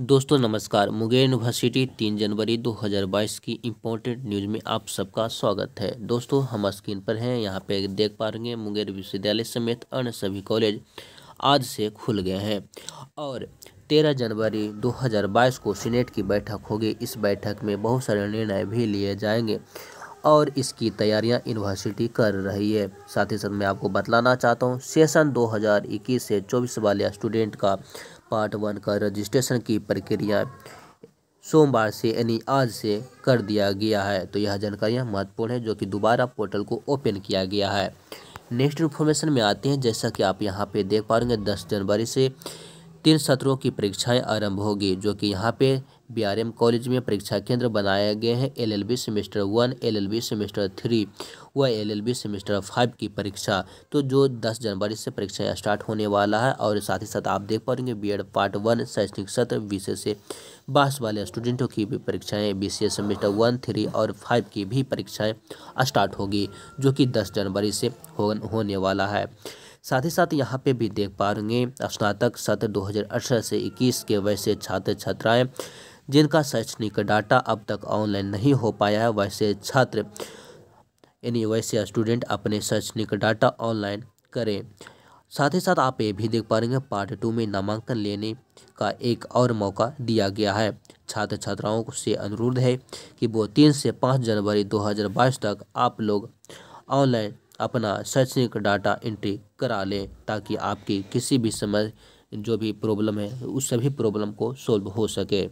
दोस्तों नमस्कार मुंगेर यूनिवर्सिटी तीन जनवरी 2022 की इम्पोर्टेंट न्यूज़ में आप सबका स्वागत है दोस्तों हम स्क्रीन पर हैं यहाँ पे देख पा रहे हैं मुंगेर विश्वविद्यालय समेत अन्य सभी कॉलेज आज से खुल गए हैं और 13 जनवरी 2022 को सीनेट की बैठक होगी इस बैठक में बहुत सारे निर्णय भी लिए जाएंगे और इसकी तैयारियां यूनिवर्सिटी कर रही है साथ ही साथ मैं आपको बतलाना चाहता हूं सेशन 2021 से 24 वाले स्टूडेंट का पार्ट वन का रजिस्ट्रेशन की प्रक्रिया सोमवार से यानी आज से कर दिया गया है तो यह जानकारियाँ महत्वपूर्ण है जो कि दोबारा पोर्टल को ओपन किया गया है नेक्स्ट इन्फॉर्मेशन में आते हैं जैसा कि आप यहाँ पे देख पा हैं दस जनवरी से तीन सत्रों की परीक्षाएं आरंभ होगी जो कि यहाँ पे बीआरएम कॉलेज में परीक्षा केंद्र बनाए गए हैं LLB semester one LLB semester three व एलएलबी सेमेस्टर फाइव की परीक्षा तो जो दस जनवरी से परीक्षा स्टार्ट होने वाला है और साथ ही साथ आप देख पाएंगे बीएड पार्ट वन शैक्षणिक सत्र विषय से बास वाले स्टूडेंटों की भी परीक्षाएं B C semester one three और फाइव की भी परीक्षाएँ स्टार्ट होगी जो कि दस जनवरी से हो, होने वाला है साथ ही साथ यहाँ पे भी देख पाएंगे स्नातक सत्र दो से 21 के वैसे छात्र छात्राएं जिनका शैक्षणिक डाटा अब तक ऑनलाइन नहीं हो पाया है वैसे छात्र यानी वैसे स्टूडेंट अपने शैक्षणिक डाटा ऑनलाइन करें साथ ही साथ आप ये भी देख पा रहे हैं पार्ट टू में नामांकन लेने का एक और मौका दिया गया है छात्र छात्राओं से अनुरोध है कि वो तीन से पाँच जनवरी 2022 तक आप लोग ऑनलाइन अपना शैक्षणिक डाटा एंट्री करा लें ताकि आपकी किसी भी समय जो भी प्रॉब्लम है उस सभी प्रॉब्लम को सॉल्व हो सके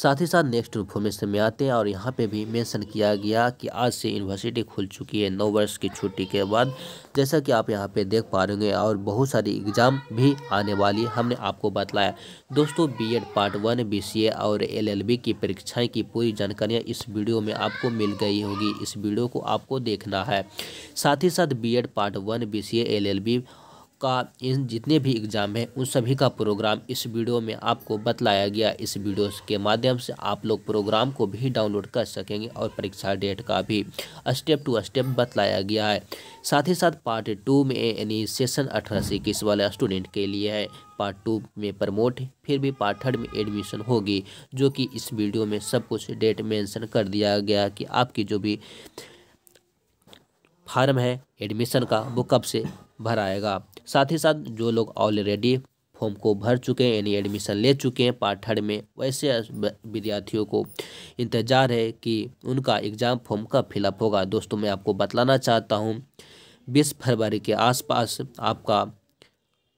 साथ ही साथ नेक्स्ट इन्फॉर्मेशन में आते हैं और यहाँ पे भी मेंशन किया गया कि आज से यूनिवर्सिटी खुल चुकी है नौ वर्ष की छुट्टी के बाद जैसा कि आप यहाँ पे देख पा रहे हैं और बहुत सारी एग्ज़ाम भी आने वाली है हमने आपको बताया दोस्तों बीएड पार्ट वन बीसीए और एलएलबी की परीक्षाएं की पूरी जानकारियाँ इस वीडियो में आपको मिल गई होगी इस वीडियो को आपको देखना है साथ ही साथ B part one B C का इन जितने भी एग्ज़ाम हैं उन सभी का प्रोग्राम इस वीडियो में आपको बतलाया गया इस वीडियो के माध्यम से आप लोग प्रोग्राम को भी डाउनलोड कर सकेंगे और परीक्षा डेट का भी स्टेप टू स्टेप बतलाया गया है साथ ही साथ पार्ट टू में यानी सेशन अठारह से इक्कीस वाले स्टूडेंट के लिए है पार्ट टू में प्रमोट फिर भी पार्ट थर्ड में एडमिशन होगी जो कि इस वीडियो में सब कुछ डेट मेंशन कर दिया गया कि आपकी जो भी फार्म है एडमिशन का वो कब से भर आएगा साथ ही साथ जो लोग ऑलरेडी फॉर्म को भर चुके हैं यानी एडमिशन ले चुके हैं पार्ट थर्ड में वैसे विद्यार्थियों को इंतज़ार है कि उनका एग्ज़ाम फॉर्म कब फिलअप होगा दोस्तों मैं आपको बतलाना चाहता हूँ बीस फरवरी के आसपास आपका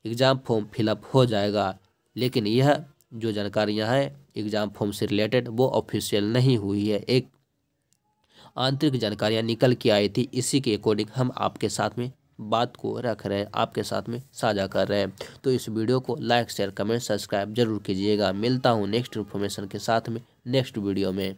एग्ज़ाम फॉर्म फिलअप हो जाएगा लेकिन यह जो जानकारियाँ हैं एग्ज़ाम फॉर्म से रिलेटेड वो ऑफिशियल नहीं हुई है एक आंतरिक जानकारियाँ निकल के आई थी इसी के अकॉर्डिंग हम आपके साथ में बात को रख रहे हैं आपके साथ में साझा कर रहे हैं तो इस वीडियो को लाइक शेयर कमेंट सब्सक्राइब जरूर कीजिएगा मिलता हूँ नेक्स्ट इन्फॉर्मेशन के साथ में नेक्स्ट वीडियो में